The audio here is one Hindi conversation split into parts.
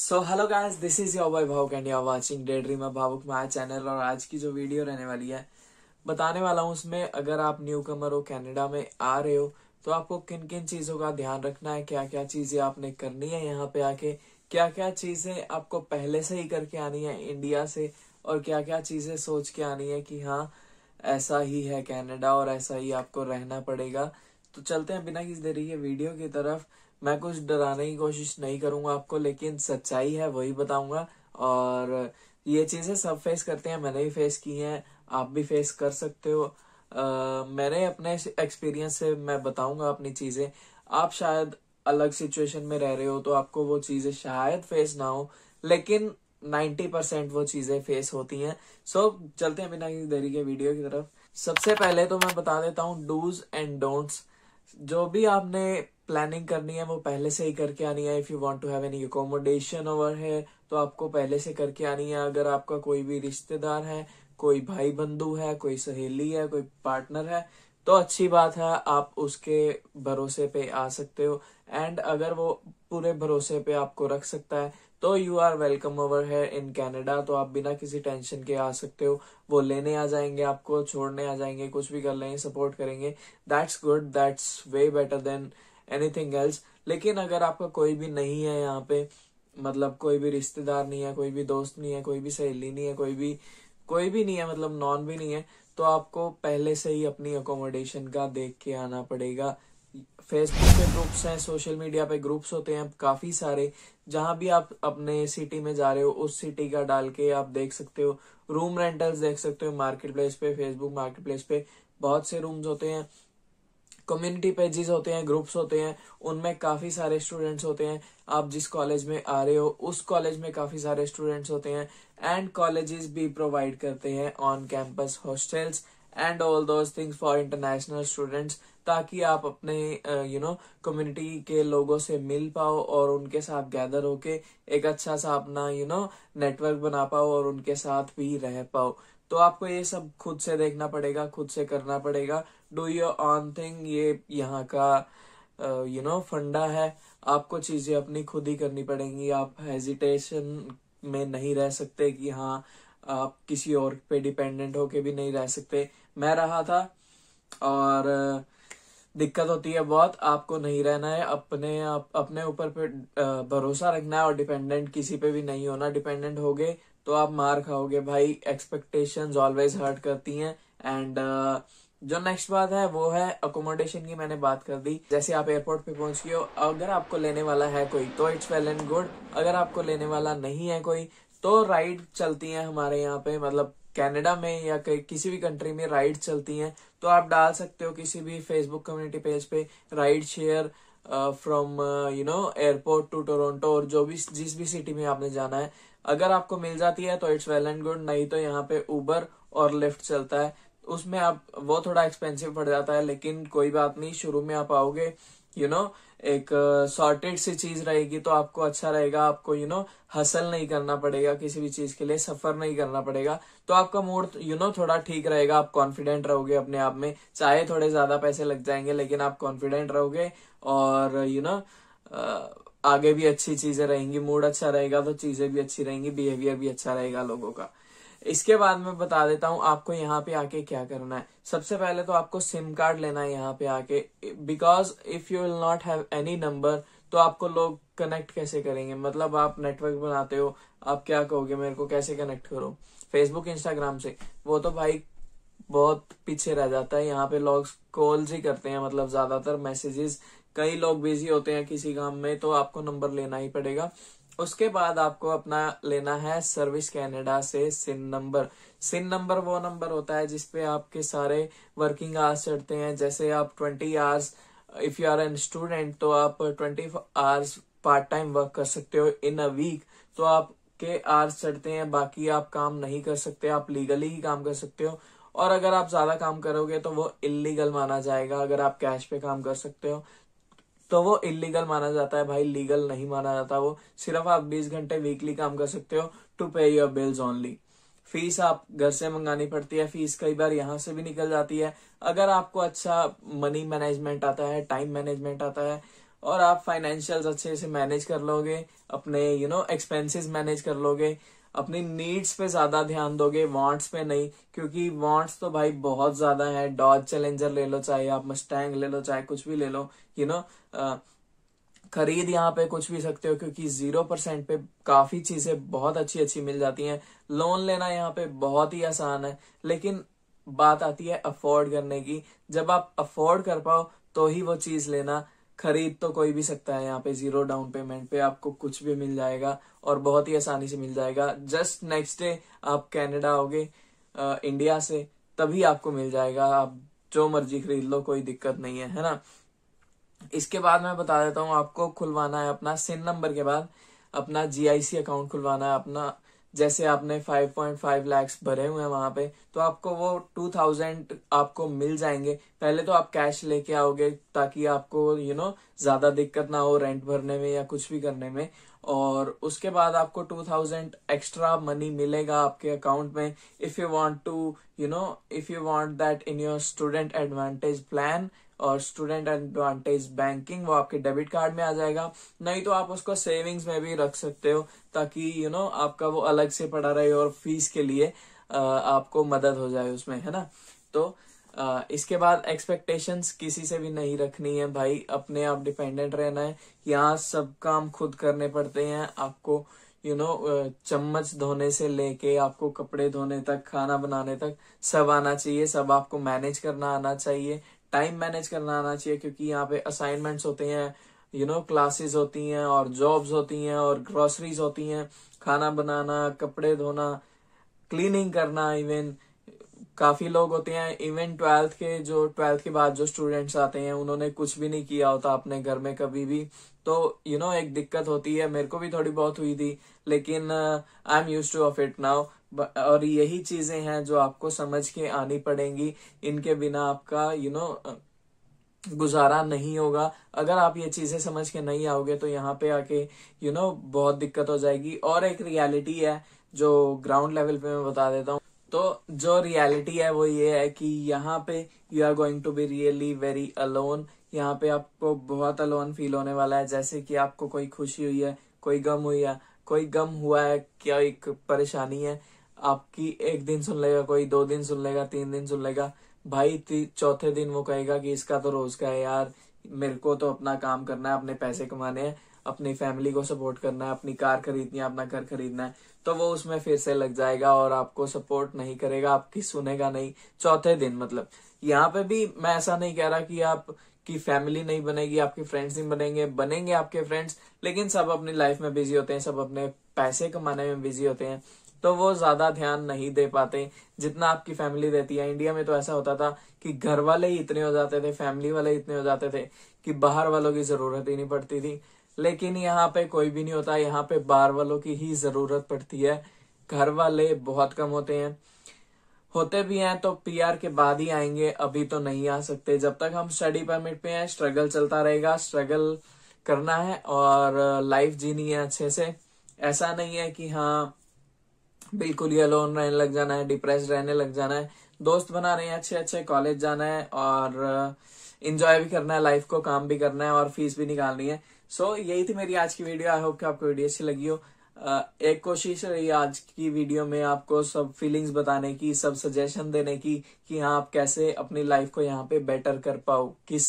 so hello guys this is your boy Bhavuk and you are watching day dream of Bhavuk my channel और आज की जो वीडियो रहने वाली है बताने वाला हूँ उसमें अगर आप न्यू कमर हो कनाडा में आ रहे हो तो आपको किन किन चीज़ों का ध्यान रखना है क्या क्या चीज़ें आपने करनी है यहाँ पे आके क्या क्या चीज़ें आपको पहले से ही करके आनी है इंडिया से और क्या क्या चीज़ें सोच के आनी है कि हाँ ऐसा ही है कैनेडा और ऐसा ही आपको रहना पड़ेगा तो चलते हैं बिना किसी देरी के वीडियो की तरफ मैं कुछ डराने की कोशिश नहीं करूंगा आपको लेकिन सच्चाई है वही बताऊंगा और ये चीज़ें सब फेस करते हैं मैंने भी फेस की हैं आप भी फेस कर सकते हो आ, मैंने अपने एक्सपीरियंस से मैं बताऊंगा अपनी चीज़ें आप शायद अलग सिचुएशन में रह रहे हो तो आपको वो चीज़ें शायद फेस ना हो लेकिन 90 परसेंट वो चीज़ें फेस होती हैं सो so, चलते हैं बिना किसी देरी के वीडियो की तरफ सबसे पहले तो मैं बता देता हूँ डूज एंड डोंट्स जो भी आपने प्लानिंग करनी है वो पहले से ही करके आनी है if you want to have any accommodation over है तो आपको पहले से करके आनी है अगर आपका कोई भी रिश्तेदार है कोई भाई बंधु है कोई सहेली है कोई पार्टनर है तो अच्छी बात है आप उसके भरोसे पे आ सकते हो एंड अगर वो पूरे भरोसे पे आपको रख सकता है तो यू आर वेलकम ओवर है इन कैनेडा तो आप बिना किसी टेंशन के आ सकते हो वो लेने आ जाएंगे आपको छोड़ने आ जाएंगे कुछ भी कर लेंगे सपोर्ट करेंगे that's good that's way better than anything else लेकिन अगर आपका कोई भी नहीं है यहाँ पे मतलब कोई भी रिश्तेदार नहीं है कोई भी दोस्त नहीं है कोई भी सहेली नहीं है कोई भी कोई भी नहीं है मतलब नॉन भी नहीं है तो आपको पहले से ही अपनी अकोमोडेशन का देख के आना पड़ेगा फेसबुक पे ग्रुप्स हैं सोशल मीडिया पे ग्रुप्स होते हैं काफ़ी सारे जहां भी आप अपने सिटी में जा रहे हो उस सिटी का डाल के आप देख सकते हो रूम रेंटल्स देख सकते हो मार्केट प्लेस पे फेसबुक मार्केट प्लेस पे बहुत से रूम्स होते हैं कम्युनिटी पेजेस होते हैं ग्रुप्स होते हैं उनमें काफ़ी सारे स्टूडेंट्स होते हैं आप जिस कॉलेज में आ रहे हो उस कॉलेज में काफ़ी सारे स्टूडेंट्स होते हैं एंड कॉलेजेस भी प्रोवाइड करते हैं on campus hostels and all those things for international students ताकि आप अपने यू नो कम्युनिटी के लोगों से मिल पाओ और उनके साथ गैदर होके एक अच्छा सा अपना यू नो नेटवर्क बना पाओ और उनके साथ भी रह पाओ तो आपको ये सब खुद से देखना पड़ेगा खुद से करना पड़ेगा डू योर ऑन थिंग ये यहाँ का यू नो फंडा है आपको चीजें अपनी खुद ही करनी पड़ेंगी आप हेजिटेशन में नहीं रह सकते कि हाँ आप किसी और पे डिपेंडेंट होके भी नहीं रह सकते मैं रहा था और दिक्कत होती है बहुत आपको नहीं रहना है अपने आप अपने ऊपर पे भरोसा रखना है और डिपेंडेंट किसी पे भी नहीं होना डिपेंडेंट हो गए तो आप मार खाओगे भाई एक्सपेक्टेशंस ऑलवेज हर्ट करती हैं एंड जो नेक्स्ट बात है वो है अकोमोडेशन की मैंने बात कर दी जैसे आप एयरपोर्ट पे पहुंच गए हो अगर आपको लेने वाला है कोई तो इट्स वेल एंड गुड अगर आपको लेने वाला नहीं है कोई तो राइड चलती है हमारे यहाँ पे मतलब कनाडा में या किसी भी कंट्री में राइड चलती हैं तो आप डाल सकते हो किसी भी फेसबुक कम्युनिटी पेज पे ride share from you know airport to Toronto और जो भी जिस भी सिटी में आपने जाना है अगर आपको मिल जाती है तो इट्स वेल एंड गुड नहीं तो यहाँ पे उबर और लिफ्ट चलता है उसमें आप वो थोड़ा एक्सपेंसिव पड़ जाता है लेकिन कोई बात नहीं शुरू में आप आओगे यू नो एक सॉर्टेड uh, सी चीज रहेगी तो आपको अच्छा रहेगा आपको यू नो हसल नहीं करना पड़ेगा किसी भी चीज के लिए सफर नहीं करना पड़ेगा तो आपका मूड यू नो थोड़ा ठीक रहेगा आप कॉन्फिडेंट रहोगे अपने आप में चाहे थोड़े ज्यादा पैसे लग जाएंगे लेकिन आप कॉन्फिडेंट रहोगे और यू नो uh, आगे भी अच्छी चीजें रहेंगी मूड अच्छा रहेगा तो चीजें भी अच्छी रहेंगी बिहेवियर भी अच्छा रहेगा लोगों का इसके बाद में बता देता हूँ आपको यहाँ पे आके क्या करना है सबसे पहले तो आपको सिम कार्ड लेना है यहाँ पे आके because if you will not have any number तो आपको लोग कनेक्ट कैसे करेंगे मतलब आप नेटवर्क बनाते हो आप क्या कहोगे मेरे को कैसे कनेक्ट करो फेसबुक इंस्टाग्राम से वो तो भाई बहुत पीछे रह जाता है यहाँ पे लोग कॉल्स ही करते हैं मतलब ज्यादातर मैसेजेस कई लोग बिजी होते हैं किसी काम में तो आपको नंबर लेना ही पड़ेगा उसके बाद आपको अपना लेना है सर्विस कैनेडा से सिन नंबर सिन नंबर वो नंबर होता है जिसपे आपके सारे वर्किंग आवर्स चढ़ते हैं जैसे आप twenty hours if you are an student तो आप twenty hours part time work कर सकते हो इन अ वीक तो आपके आवर्स चढ़ते हैं बाकी आप काम नहीं कर सकते आप लीगली ही काम कर सकते हो और अगर आप ज्यादा काम करोगे तो वो इलीगल माना जाएगा अगर आप कैश पे काम कर सकते हो तो वो इलीगल माना जाता है भाई लीगल नहीं माना जाता वो सिर्फ आप बीस घंटे वीकली काम कर सकते हो टू पे योर बिल्स ओनली फीस आप घर से मंगानी पड़ती है फीस कई बार यहाँ से भी निकल जाती है अगर आपको अच्छा मनी मैनेजमेंट आता है टाइम मैनेजमेंट आता है और आप फाइनेंशियल अच्छे से मैनेज कर लोगे अपने यू नो एक्सपेंसेस मैनेज कर लोगे अपनी नीड्स पे ज्यादा ध्यान दोगे वांट्स पे नहीं क्योंकि वांट्स तो भाई बहुत ज्यादा है डॉज चैलेंजर ले लो चाहे आप मस्टैंग ले लो चाहे कुछ भी ले लो यू नो खरीद यहाँ पे कुछ भी सकते हो क्योंकि जीरो परसेंट पे काफी चीजें बहुत अच्छी अच्छी मिल जाती हैं लोन लेना यहाँ पे बहुत ही आसान है लेकिन बात आती है अफोर्ड करने की जब आप अफोर्ड कर पाओ तो ही वो चीज लेना खरीद तो कोई भी सकता है यहाँ पे जीरो डाउन पेमेंट पे आपको कुछ भी मिल जाएगा और बहुत ही आसानी से मिल जाएगा जस्ट नेक्स्ट डे आप कैनेडा आओगे इंडिया से तभी आपको मिल जाएगा आप जो मर्जी खरीद लो कोई दिक्कत नहीं है है ना इसके बाद मैं बता देता हूँ आपको खुलवाना है अपना सिन नंबर के बाद अपना जीआईसी अकाउंट खुलवाना है अपना जैसे आपने 5.5 लाख भरे हुए हैं वहां पे तो आपको वो 2000 आपको मिल जाएंगे पहले तो आप कैश लेके आओगे ताकि आपको यू you नो know, ज्यादा दिक्कत ना हो रेंट भरने में या कुछ भी करने में और उसके बाद आपको 2000 एक्स्ट्रा मनी मिलेगा आपके अकाउंट में if you want to you know if you want that in your student advantage plan और स्टूडेंट एडवांटेज बैंकिंग वो आपके डेबिट कार्ड में आ जाएगा नहीं तो आप उसको सेविंग्स में भी रख सकते हो ताकि यू you नो know, आपका वो अलग से पड़ा रहे और फीस के लिए आपको मदद हो जाए उसमें है ना तो आ, इसके बाद एक्सपेक्टेशंस किसी से भी नहीं रखनी है भाई अपने आप डिपेंडेंट रहना है यहाँ सब काम खुद करने पड़ते हैं आपको यू you नो know, चम्मच धोने से लेके आपको कपड़े धोने तक खाना बनाने तक सब आना चाहिए सब आपको मैनेज करना आना चाहिए टाइम मैनेज करना आना चाहिए क्योंकि यहाँ पे असाइनमेंट्स होते हैं यू नो क्लासेस होती हैं और जॉब्स होती हैं और ग्रोसरीज होती हैं खाना बनाना कपड़े धोना क्लीनिंग करना इवन काफी लोग होते हैं इवन ट्वेल्थ के जो ट्वेल्थ के बाद जो स्टूडेंट्स आते हैं उन्होंने कुछ भी नहीं किया होता अपने घर में कभी भी तो यू you नो know, एक दिक्कत होती है मेरे को भी थोड़ी बहुत हुई थी लेकिन I am use to of it now और यही चीजें हैं जो आपको समझ के आनी पड़ेंगी इनके बिना आपका यू you नो know, uh, गुजारा नहीं होगा अगर आप ये चीजें समझ के नहीं आओगे तो यहाँ पे आके यू you नो know, बहुत दिक्कत हो जाएगी और एक रियलिटी है जो ग्राउंड लेवल पे मैं बता देता हूँ तो जो रियलिटी है वो ये है कि यहाँ पे you are going to be really very alone यहाँ पे आपको बहुत अलोन फील होने वाला है जैसे कि आपको कोई खुशी हुई है कोई गम हुई है कोई गम हुआ है क्या एक परेशानी है आपकी एक दिन सुन लेगा कोई दो दिन सुन लेगा तीन दिन सुन लेगा भाई चौथे दिन वो कहेगा कि इसका तो रोज का है यार मेरे को तो अपना काम करना है अपने पैसे कमाने हैं अपनी फैमिली को सपोर्ट करना है अपनी कार खरीदनी है अपना घर खरीदना है तो वो उसमें फिर से लग जाएगा और आपको सपोर्ट नहीं करेगा आपकी सुनेगा नहीं चौथे दिन मतलब यहाँ पे भी मैं ऐसा नहीं कह रहा कि आप की फैमिली नहीं बनेगी आपके फ्रेंड्स नहीं बनेंगे बनेंगे आपके फ्रेंड्स लेकिन सब अपनी लाइफ में बिजी होते हैं सब अपने पैसे कमाने में बिजी होते हैं तो वो ज्यादा ध्यान नहीं दे पाते जितना आपकी फैमिली देती है इंडिया में तो ऐसा होता था कि घर वाले ही इतने हो जाते थे फैमिली वाले इतने हो जाते थे कि बाहर वालों की जरूरत ही नहीं पड़ती थी लेकिन यहाँ पे कोई भी नहीं होता यहाँ पे बाहर वालों की ही जरूरत पड़ती है घर वाले बहुत कम होते हैं होते भी हैं तो पीआर के बाद ही आएंगे अभी तो नहीं आ सकते जब तक हम स्टडी परमिट पे हैं स्ट्रगल चलता रहेगा स्ट्रगल करना है और लाइफ जीनी है अच्छे से ऐसा नहीं है कि हाँ बिल्कुल ही अलोन रहने लग जाना है डिप्रेस रहने लग जाना है दोस्त बना रहे हैं अच्छे अच्छे कॉलेज जाना है और इंजॉय भी करना है लाइफ को काम भी करना है और फीस भी निकालनी है सो so, यही थी मेरी आज की वीडियो आई होप कि आपको वीडियो अच्छी लगी हो uh, एक कोशिश रही आज की वीडियो में आपको सब फीलिंग्स बताने की सब सजेशन देने की कि हाँ आप कैसे अपनी लाइफ को यहाँ पे बेटर कर पाओ किस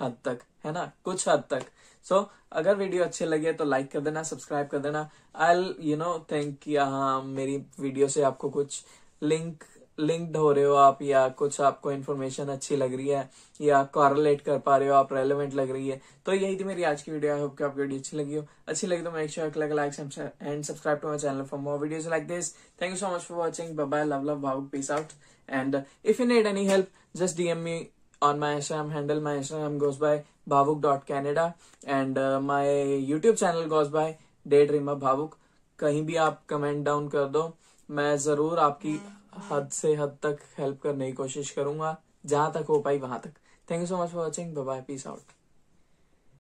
हद तक है ना कुछ हद तक सो so, अगर वीडियो अच्छे लगे तो लाइक कर देना सब्सक्राइब कर देना आई यू नो थिंक कि हाँ मेरी वीडियो से आपको कुछ लिंक लिंक्ड हो रहे हो आप या कुछ आपको इन्फॉर्मेशन अच्छी लग रही है या कॉरलेट कर पा रहे हो आप रेलिवेंट लग रही है तो यही थी मेरी आज की वीडियो आई होप कि आपकी वीडियो अच्छी लगी हो अच्छी लगी तो make sure like like and subscribe to my channel for more videos like this thank you so much for watching bye love love Bhav peace out and if you need any help just DM me on my Instagram handle my Instagram goes by Bhavuk dot Canada and my YouTube channel goes by day Daydreamer Bhavuk कहीं भी आप कमेंट डाउन कर दो मैं जरूर आपकी हद से हद तक हेल्प करने की कोशिश करूंगा जहां तक हो पाई वहां तक thank you so much for watching bye peace out